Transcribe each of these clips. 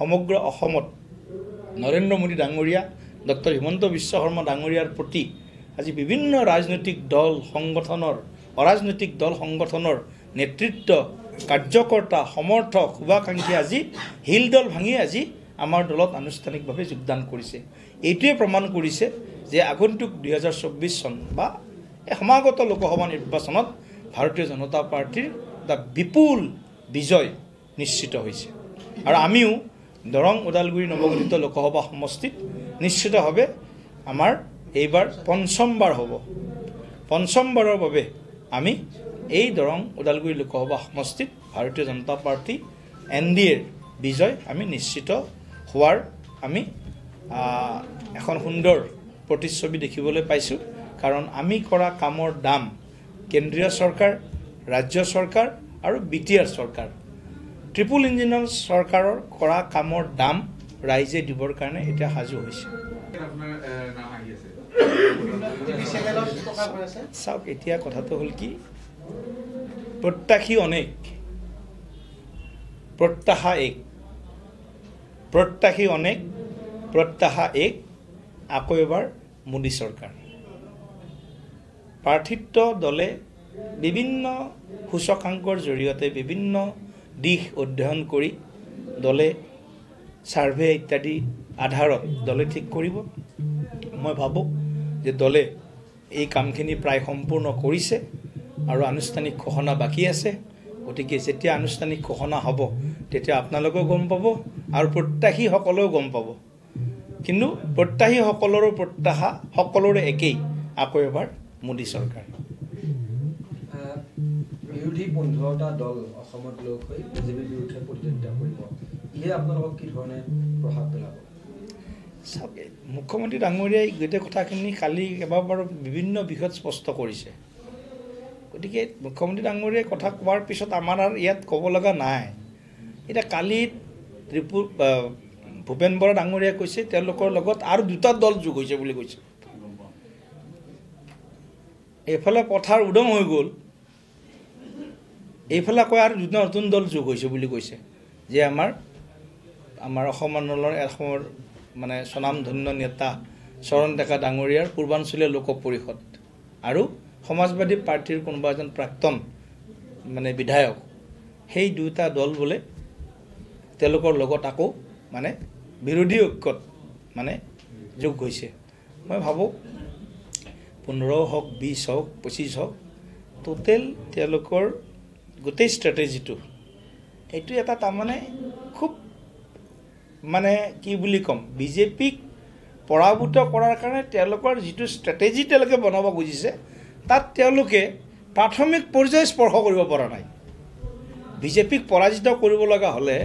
সমগ্ৰ অসমত নৰেন্দ্ৰ মোদী ডাঙৰীয়া ডক্টৰ হিমন্ত বিশ্ব শৰ্মা ডাঙৰীয়াৰ প্ৰতি আজি বিভিন্ন ৰাজনৈতিক দল সংগঠনৰ অৰাজনৈতিক দল সংগঠনৰ নেতৃত্ব কাৰ্যকৰ্তা সমৰ্থক শুভাকাংক্ষী আজি শিল দল ভাঙি আজি আমাৰ দলত আনুষ্ঠানিকভাৱে যোগদান কৰিছে এইটোৱে প্ৰমাণ কৰিছে যে আগন্তুক দুহেজাৰ চৌব্বিছ চন বা এই সমাগত লোকসভা নিৰ্বাচনত ভাৰতীয় জনতা পাৰ্টীৰ এটা বিপুল বিজয় নিশ্চিত হৈছে আৰু আমিও দৰং ওদালগুৰি নৱগঠিত লোকসভা সমষ্টিত নিশ্চিতভাৱে আমাৰ এইবাৰ পঞ্চমবাৰ হ'ব পঞ্চমবাৰৰ বাবে আমি এই দৰং ওদালগুৰি লোকসভা সমষ্টিত ভাৰতীয় জনতা পাৰ্টি এন ডি এৰ বিজয় আমি নিশ্চিত হোৱাৰ আমি এখন সুন্দৰ প্ৰতিচ্ছবি দেখিবলৈ পাইছোঁ কাৰণ আমি কৰা কামৰ দাম কেন্দ্ৰীয় চৰকাৰ ৰাজ্য চৰকাৰ আৰু বি টি আৰ চৰকাৰ ট্ৰিপুল ইঞ্জিনৰ চৰকাৰৰ কৰা কামৰ দাম ৰাইজে দিবৰ কাৰণে এতিয়া সাজু হৈছে চাওক এতিয়া কথাটো হ'ল কি প্ৰত্যাশী অনেক প্ৰত্যাশা এক প্ৰত্যাশী অনেক প্ৰত্যাশা এক আকৌ এবাৰ মোদী চৰকাৰ প্ৰাৰ্থিত্ব দলে বিভিন্ন সূচকাংকৰ জৰিয়তে বিভিন্ন দিশ অধ্যয়ন কৰি দলে ছাৰ্ভে ইত্যাদি আধাৰত দলে ঠিক কৰিব মই ভাবোঁ যে দলে এই কামখিনি প্ৰায় সম্পূৰ্ণ কৰিছে আৰু আনুষ্ঠানিক ঘোষণা বাকী আছে গতিকে যেতিয়া আনুষ্ঠানিক ঘোষণা হ'ব তেতিয়া আপোনালোকেও গম পাব আৰু প্ৰত্যাশীসকলেও গম পাব কিন্তু প্ৰত্যাশীসকলৰো প্ৰত্যাশা সকলোৰে একেই আকৌ এবাৰ মোদী চৰকাৰ বিৰোধী পোন্ধৰটা দল অসমত লগ হৈ বিজেপিৰ বিৰুদ্ধে প্ৰতিদ্বন্দ্বিতা কৰিব ইয়ে আপোনালোকক কি ধৰণে প্ৰভাৱ পেলাব চাওকে মুখ্যমন্ত্ৰী ডাঙৰীয়াই গোটেই কথাখিনি কালি কেইবাবাৰো বিভিন্ন বিষয়ত স্পষ্ট কৰিছে গতিকে মুখ্যমন্ত্ৰী ডাঙৰীয়াই কথা কোৱাৰ পিছত আমাৰ আৰু ইয়াত ক'ব লগা নাই এতিয়া কালি ত্ৰিপু ভূপেন বৰা ডাঙৰীয়াই কৈছে তেওঁলোকৰ লগত আৰু দুটা দল যোগ হৈছে বুলি কৈছে এইফালে পথাৰ উদং হৈ গ'ল এইফালে কয় আৰু দুটা নতুন দল যোগ হৈছে বুলি কৈছে যে আমাৰ আমাৰ অসম আন্দোলনৰ এসময়ৰ মানে স্বনামধন্য নেতা চৰণ ডেকা ডাঙৰীয়াৰ পূৰ্বাঞ্চলীয় লোক পৰিষদ আৰু সমাজবাদী পাৰ্টীৰ কোনোবা এজন প্ৰাক্তন মানে বিধায়ক সেই দুটা দল বোলে তেওঁলোকৰ লগত আকৌ মানে বিৰোধী ঐক্যত মানে যোগ হৈছে মই ভাবোঁ পোন্ধৰ হওক বিছ হওক পঁচিছ হওক টোটেল তেওঁলোকৰ গোটেই ষ্ট্ৰেটেজিটো এইটো এটা তাৰমানে খুব মানে কি বুলি ক'ম বিজেপিক পৰাভূত কৰাৰ কাৰণে তেওঁলোকৰ যিটো ষ্ট্ৰেটেজি তেওঁলোকে বনাব খুজিছে তাত তেওঁলোকে প্ৰাথমিক পৰ্যায় স্পৰ্শ কৰিব পৰা নাই বিজেপিক পৰাজিত কৰিব লগা হ'লে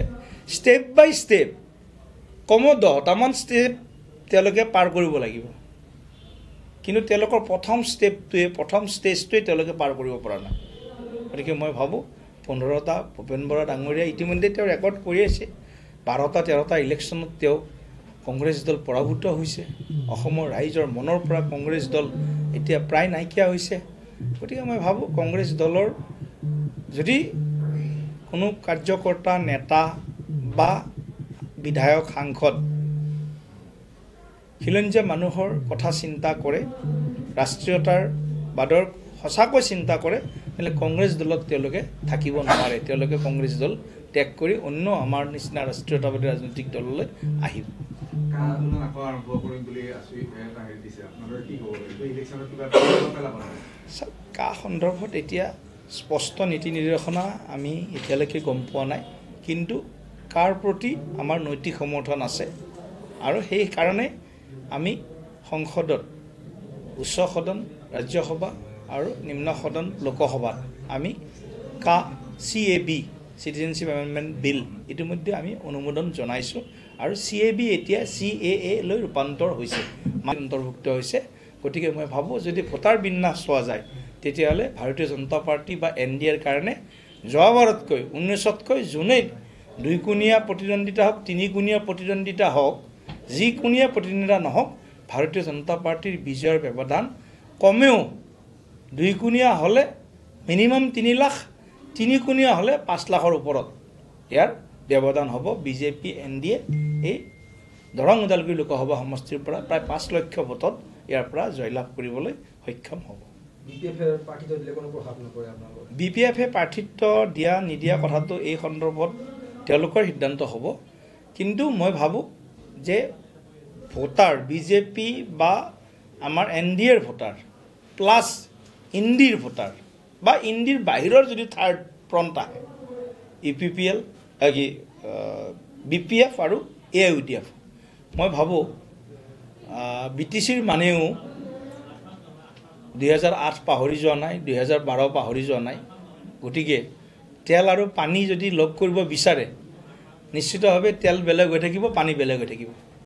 ষ্টেপ বাই ষ্টেপ কমেও দহটামান ষ্টেপ তেওঁলোকে পাৰ কৰিব লাগিব কিন্তু তেওঁলোকৰ প্ৰথম ষ্টেপটোৱে প্ৰথম ষ্টেজটোৱে তেওঁলোকে পাৰ কৰিব পৰা নাই গতিকে মই ভাবোঁ পোন্ধৰটা ভূপেন বৰা ডাঙৰীয়া ইতিমধ্যে তেওঁ ৰেকৰ্ড কৰি আছে বাৰটা তেৰটা ইলেকশ্যনত তেওঁ কংগ্ৰেছ দল পৰাভূত হৈছে অসমৰ ৰাইজৰ মনৰ পৰা কংগ্ৰেছ দল এতিয়া প্ৰায় নাইকিয়া হৈছে গতিকে মই ভাবোঁ কংগ্ৰেছ দলৰ যদি কোনো কাৰ্যকৰ্তা নেতা বা বিধায়ক সাংসদ খিলঞ্জীয়া মানুহৰ কথা চিন্তা কৰে ৰাষ্ট্ৰীয়তাৰ বাদৰ সঁচাকৈ চিন্তা কৰে এনে কংগ্ৰেছ দলত তেওঁলোকে থাকিব নোৱাৰে তেওঁলোকে কংগ্ৰেছ দল ত্যাগ কৰি অন্য আমাৰ নিচিনা ৰাষ্ট্ৰীয়তাবাদী ৰাজনৈতিক দললৈ আহিব কা সন্দৰ্ভত এতিয়া স্পষ্ট নীতি নিৰ্দেশনা আমি এতিয়ালৈকে গম পোৱা নাই কিন্তু কাৰ প্ৰতি আমাৰ নৈতিক সমৰ্থন আছে আৰু সেইকাৰণে আমি সংসদত উচ্চ সদন ৰাজ্যসভা আৰু নিম্ন সদন লোকসভাত আমি কা C A B citizenship amendment bill ইতিমধ্যে আমি অনুমোদন জনাইছোঁ আৰু চি এ বি এতিয়া চি এ এ লৈ ৰূপান্তৰ হৈছে অন্তৰ্ভুক্ত হৈছে গতিকে মই ভাবোঁ যদি ভোটাৰ বিন্যাস চোৱা যায় তেতিয়াহ'লে ভাৰতীয় জনতা পাৰ্টি বা এন ডি এৰ কাৰণে যোৱাবাৰতকৈ ঊনৈছতকৈ দুই কোণীয়া প্ৰতিদ্বন্দ্বিতা হওক তিনিকুণীয়া প্ৰতিদ্বন্দ্বিতা হওক যিকোণীয়া প্ৰতিদ্বন্দ্বিতা নহওক ভাৰতীয় জনতা পাৰ্টীৰ বিজয়ৰ ব্যৱধান কমেও দুই কোণীয়া হ'লে মিনিমাম তিনি লাখ তিনিকুণীয়া হ'লে পাঁচ লাখৰ ওপৰত ইয়াৰ ব্যৱধান হ'ব বিজেপি এন ডি এ এই দৰং ওদালগুৰি লোকসভা সমষ্টিৰ পৰা প্ৰায় পাঁচ লক্ষ ভোটত ইয়াৰ পৰা জয়লাভ কৰিবলৈ সক্ষম হ'ব বি পি এফে প্ৰাৰ্থিত্ব দিয়া নিদিয়া কথাটো এই সন্দৰ্ভত তেওঁলোকৰ সিদ্ধান্ত হ'ব কিন্তু মই ভাবোঁ যে ভোটাৰ বিজেপি বা আমাৰ এন ডি এৰ ভোটাৰ প্লাছ ইণ্ডিৰ ভোটাৰ বা ইণ্ডিৰ বাহিৰৰ যদি থাৰ্ড ফ্ৰণ্ট আহে ইউ পি পি এল কি বি পি এফ আৰু A I U D F মই ভাবোঁ বি টি চিৰ মানেও দুহেজাৰ আঠ পাহৰি যোৱা নাই দুহেজাৰ বাৰ পাহৰি যোৱা নাই গতিকে তেল আৰু পানী যদি লগ কৰিব বিচাৰে নিশ্চিতভাৱে তেল বেলেগ হৈ থাকিব পানী বেলেগ হৈ থাকিব